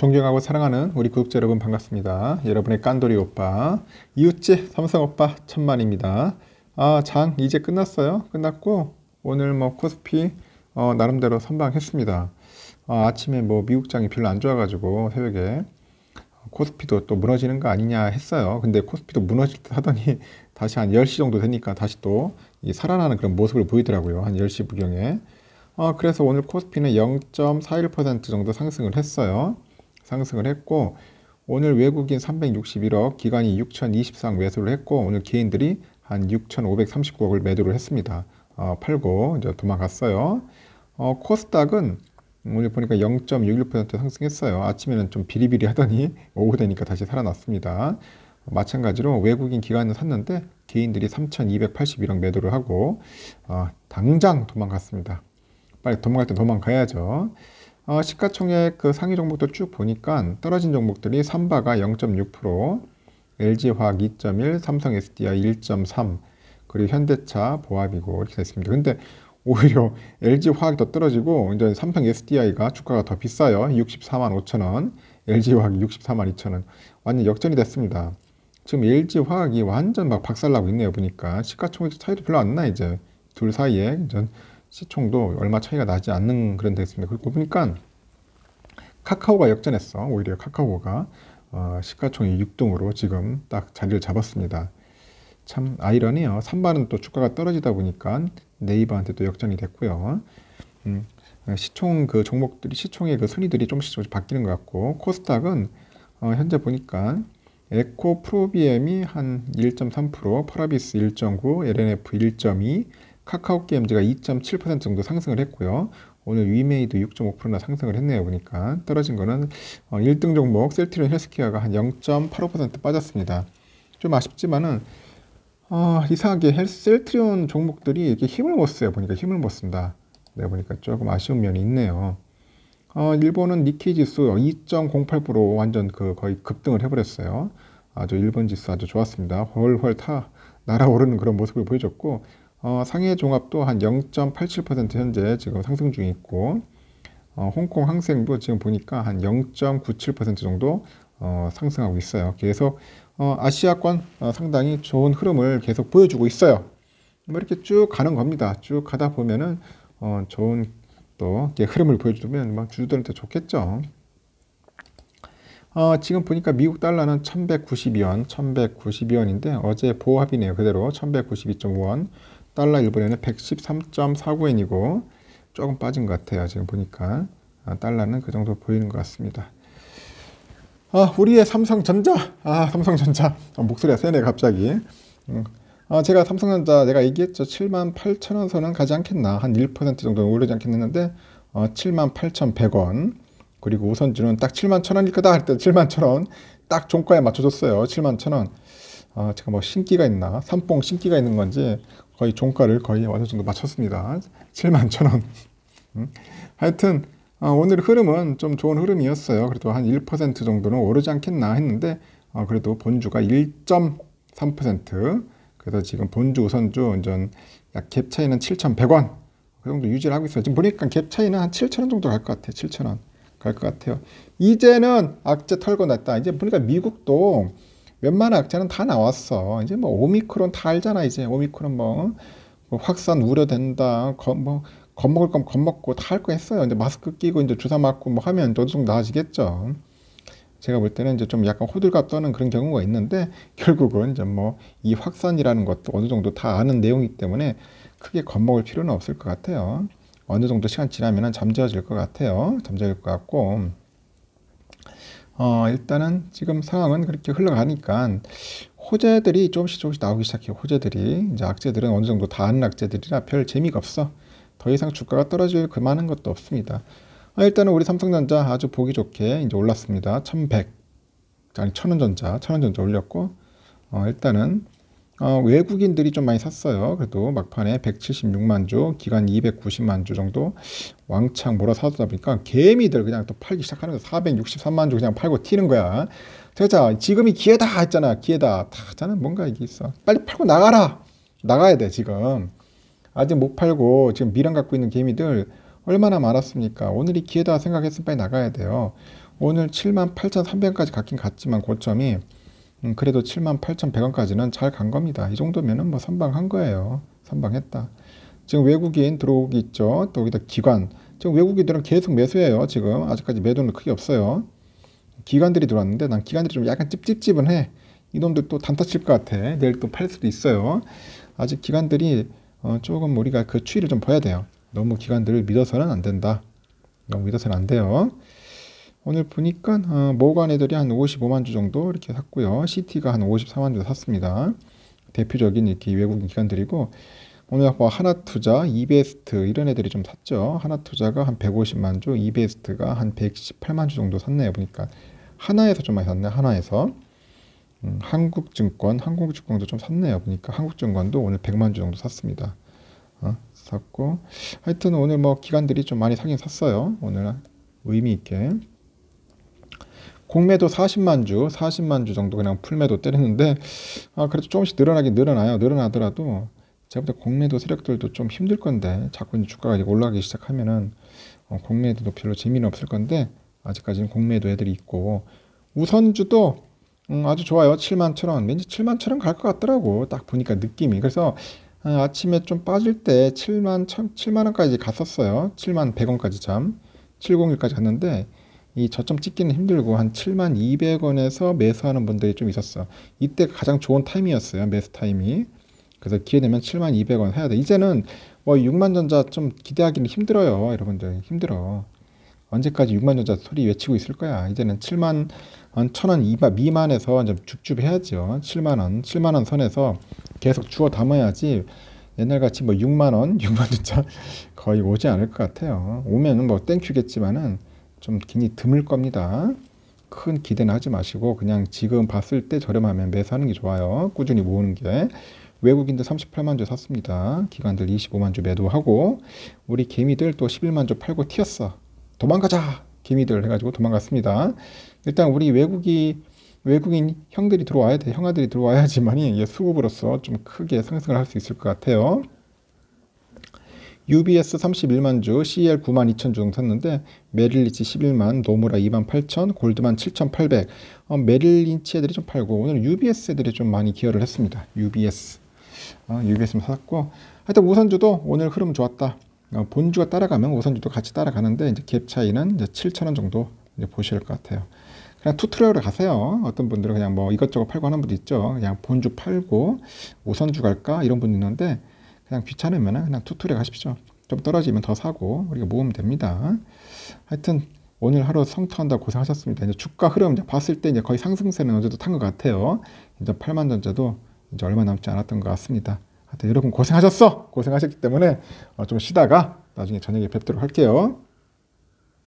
존경하고 사랑하는 우리 구독자 여러분 반갑습니다. 여러분의 깐돌이 오빠, 이웃집 삼성 오빠 천만입니다. 아, 장 이제 끝났어요. 끝났고 오늘 뭐 코스피 어, 나름대로 선방했습니다. 아, 아침에 뭐 미국장이 별로 안 좋아가지고 새벽에 코스피도 또 무너지는 거 아니냐 했어요. 근데 코스피도 무너질 듯 하더니 다시 한 10시 정도 되니까 다시 또 살아나는 그런 모습을 보이더라고요. 한 10시 부경에. 어, 그래서 오늘 코스피는 0.41% 정도 상승을 했어요. 상승을 했고 오늘 외국인 361억, 기관이 6 0 2 3상 매수를 했고 오늘 개인들이 한 6,539억을 매도를 했습니다. 어, 팔고 이제 도망갔어요. 어, 코스닥은 오늘 보니까 0.61% 상승했어요. 아침에는 좀 비리비리 하더니 오후 되니까 다시 살아났습니다. 마찬가지로 외국인 기관은 샀는데 개인들이 3,281억 매도를 하고 어, 당장 도망갔습니다. 빨리 도망갈 때 도망가야죠. 어, 시가총액 그 상위 종목도 쭉 보니까 떨어진 종목들이 삼바가 0.6%, LG화학 2.1, 삼성 SDI 1.3, 그리고 현대차, 보합이고 이렇게 되어 있습니다 근데 오히려 LG화학이 더 떨어지고 이제 삼성 SDI가 주가가 더 비싸요. 64만 5천 원, LG화학이 64만 2천 원. 완전 역전이 됐습니다. 지금 LG화학이 완전 막 박살나고 있네요. 보니까 시가총액 차이도 별로 안 나 이제 둘 사이에 전 시총도 얼마 차이가 나지 않는 그런 데였습니다 그리고 보니까 카카오가 역전했어. 오히려 카카오가 어, 시가총액 6등으로 지금 딱 자리를 잡았습니다. 참 아이러니요. 3반은 또 주가가 떨어지다 보니까 네이버한테 또 역전이 됐고요. 음, 시총 그 종목들이 시총의 그 순위들이 조금씩 조금씩 바뀌는 것 같고 코스닥은 어, 현재 보니까 에코 프로비엠이 한 1.3%, 파라비스 1.9, LNF 1.2, 카카오 게임즈가 2.7% 정도 상승을 했고요. 오늘 위메이도 6.5%나 상승을 했네요. 보니까 떨어진 거는 1등 어, 종목 셀트리온 헬스케어가 한 0.85% 빠졌습니다. 좀 아쉽지만은 어, 이상하게 헬스 셀트리온 종목들이 이렇게 힘을 못 써요. 보니까 힘을 못씁니다 네, 보니까 조금 아쉬운 면이 있네요. 어, 일본은 니케이 지수 2.08% 완전 그 거의 급등을 해버렸어요. 아주 일본 지수 아주 좋았습니다. 훨훨 타 날아오르는 그런 모습을 보여줬고 어, 상해 종합도 한 0.87% 현재 지금 상승 중에 있고 어, 홍콩 항생도 지금 보니까 한 0.97% 정도 어, 상승하고 있어요. 계속 어, 아시아권 어, 상당히 좋은 흐름을 계속 보여주고 있어요. 뭐 이렇게 쭉 가는 겁니다. 쭉 가다 보면은 어, 좋은 또 흐름을 보여주면 막 주주들한테 좋겠죠. 어, 지금 보니까 미국 달러는 1192원, 1192원인데 어제 보합이네요. 그대로 1192.5원. 달러 일본에는 113.49엔이고 조금 빠진 것 같아요. 지금 보니까 아, 달러는 그 정도 보이는 것 같습니다. 아, 우리의 삼성전자. 아, 삼성전자. 아, 목소리가 세네 갑자기. 음. 아, 제가 삼성전자 내가 얘기했죠. 7만 8천 원 선은 가지 않겠나. 한 1% 정도 오르지 않겠는데 어, 7만 8,100원. 그리고 우선주는 딱 7만 천 원일 거다 할때 7만 천 원. 딱 종가에 맞춰줬어요. 7만 천 원. 아, 제가 뭐 신기가 있나? 삼봉 신기가 있는 건지 거의 종가를 거의 어느 정도 맞췄습니다. 7만 1 천원. 음? 하여튼 어, 오늘 흐름은 좀 좋은 흐름이었어요. 그래도 한 1% 정도는 오르지 않겠나 했는데 어, 그래도 본주가 1.3% 그래서 지금 본주 우선주 운전 약갭 차이는 7,100원 그 정도 유지를 하고 있어요. 지금 보니까 갭 차이는 한 7,000원 정도 갈 것 같아요. 7,000원 갈 것 같아요. 이제는 악재 털고 났다. 이제 보니까 미국도 웬만한 학자는 다 나왔어. 이제 뭐 오미크론 다 알잖아. 이제 오미크론 뭐, 뭐 확산 우려된다. 거, 뭐 겁먹을 거면 겁먹고 다 할 거 했어요. 이제 마스크 끼고 이제 주사 맞고 뭐 하면 어느 정도 나아지겠죠. 제가 볼 때는 이제 좀 약간 호들갑 떠는 그런 경우가 있는데 결국은 이제 뭐 이 확산이라는 것도 어느 정도 다 아는 내용이기 때문에 크게 겁먹을 필요는 없을 것 같아요. 어느 정도 시간 지나면 잠재워질 것 같아요. 잠재워질 것 같고. 어, 일단은 지금 상황은 그렇게 흘러가니까 호재들이 조금씩 조금씩 나오기 시작해요. 호재들이 이제 악재들은 어느 정도 다한 악재들이라 별 재미가 없어. 더 이상 주가가 떨어질 그 많은 것도 없습니다. 아, 일단은 우리 삼성전자 아주 보기 좋게 이제 올랐습니다. 1100 아니 천원전자 천원전자 올렸고 어, 일단은 어, 외국인들이 좀 많이 샀어요. 그래도 막판에 176만 주, 기간 290만 주 정도 왕창 몰아 사다 보니까 개미들 그냥 또 팔기 시작하는 거야. 463만 주 그냥 팔고 튀는 거야. 그래서 지금이 기회다 했잖아. 기회다. 다자는 뭔가 이게 있어. 빨리 팔고 나가라. 나가야 돼 지금. 아직 못 팔고 지금 미련 갖고 있는 개미들 얼마나 많았습니까? 오늘이 기회다 생각했으면 빨리 나가야 돼요. 오늘 7 8 3 0 0까지 갔긴 갔지만 고점이 음, 그래도 78,100원까지는 잘 간 겁니다. 이 정도면은 뭐 선방한 거예요. 선방했다. 지금 외국인 들어오기 있죠. 또 여기다 기관. 지금 외국인들은 계속 매수해요. 지금 아직까지 매도는 크게 없어요. 기관들이 들어왔는데 난 기관들이 좀 약간 찝찝찝은 해. 이놈들 또 단타 칠것 같아. 내일 또 팔 수도 있어요. 아직 기관들이 어, 조금 우리가 그 추이를 좀 봐야 돼요. 너무 기관들을 믿어서는 안 된다. 너무 믿어서는 안 돼요. 오늘 보니까 어, 모간 애들이 한 55만 주 정도 이렇게 샀고요. c 티가한 54만 주 샀습니다. 대표적인 이렇게 외국인 기관들이고 오늘 뭐 하나투자, 이베스트 이런 애들이 좀 샀죠. 하나투자가 한 150만 주, 이베스트가 한 118만 주 정도 샀네요. 보니까 하나에서 좀 많이 샀네. 하나에서 음, 한국증권, 한국증권도 좀 샀네요. 보니까 한국증권도 오늘 100만 주 정도 샀습니다. 어, 샀고 하여튼 오늘 뭐 기관들이 좀 많이 사긴 샀어요. 오늘 의미 있게. 공매도 40만 주, 40만 주 정도 그냥 풀매도 때렸는데아 그래도 조금씩 늘어나긴 늘어나요. 늘어나더라도 제가 볼 때 공매도 세력들도 좀 힘들 건데 자꾸 이제 주가가 올라가기 시작하면은 어, 공매도도 별로 재미는 없을 건데 아직까지는 공매도 애들이 있고 우선주도 음, 아주 좋아요. 7만 천 원. 왠지 7만 천원갈 것 같더라고. 딱 보니까 느낌이. 그래서 아, 아침에 좀 빠질 때 7만 천, 7만 원까지 갔었어요. 7만 100원까지 참. 701까지 갔는데 이 저점 찍기는 힘들고 한 7만 200원에서 매수하는 분들이 좀 있었어. 이때 가장 좋은 타임이었어요. 매수 타임이. 그래서 기회 되면 7만 200원 해야 돼. 이제는 뭐 6만 전자 좀 기대하기는 힘들어요. 여러분들 힘들어. 언제까지 6만 전자 소리 외치고 있을 거야. 이제는 7만 한 천원 미만에서 이제 쭉쭉 해야죠. 7만 원, 7만 원 선에서 계속 주워 담아야지. 옛날같이 뭐 6만 원, 6만 전자 거의 오지 않을 것 같아요. 오면은 뭐 땡큐겠지만은 좀 굉장히 드물 겁니다. 큰 기대는 하지 마시고 그냥 지금 봤을 때 저렴하면 매수하는 게 좋아요. 꾸준히 모으는 게. 외국인들 38만 주 샀습니다. 기관들 25만 주 매도하고 우리 개미들 또 11만 주 팔고 튀었어. 도망가자. 개미들 해가지고 도망갔습니다. 일단 우리 외국이 외국인 형들이 들어와야 돼. 형아들이 들어와야지만이 수급으로서 좀 크게 상승을 할 수 있을 것 같아요. UBS 31만 주, c l 9만 2천 주 샀는데 메릴리치 11만, 노무라 2만 8천, 골드만 7,800. 어, 메릴린치 애들이 좀 팔고 오늘 UBS 애들이 좀 많이 기여를 했습니다. UBS. 어, UBS 좀 샀고 하여튼 우선주도 오늘 흐름 좋았다. 어, 본주가 따라가면 우선주도 같이 따라가는데 이제 갭 차이는 이제 7,000원 정도 이제 보실 것 같아요. 그냥 투트레어를 가세요. 어떤 분들은 그냥 뭐 이것저것 팔고 하는 분도 있죠. 그냥 본주 팔고 우선주 갈까 이런 분도 있는데 그냥 귀찮으면 그냥 투툴해 가십시오. 좀 떨어지면 더 사고 우리가 모으면 됩니다. 하여튼 오늘 하루 성투한다 고생하셨습니다. 이제 주가 흐름 이제 봤을 때 이제 거의 상승세는 어제도 탄 것 같아요. 이제 8만 전자도 이제 얼마 남지 않았던 것 같습니다. 하여튼 여러분 고생하셨어! 고생하셨기 때문에 어, 좀 쉬다가 나중에 저녁에 뵙도록 할게요.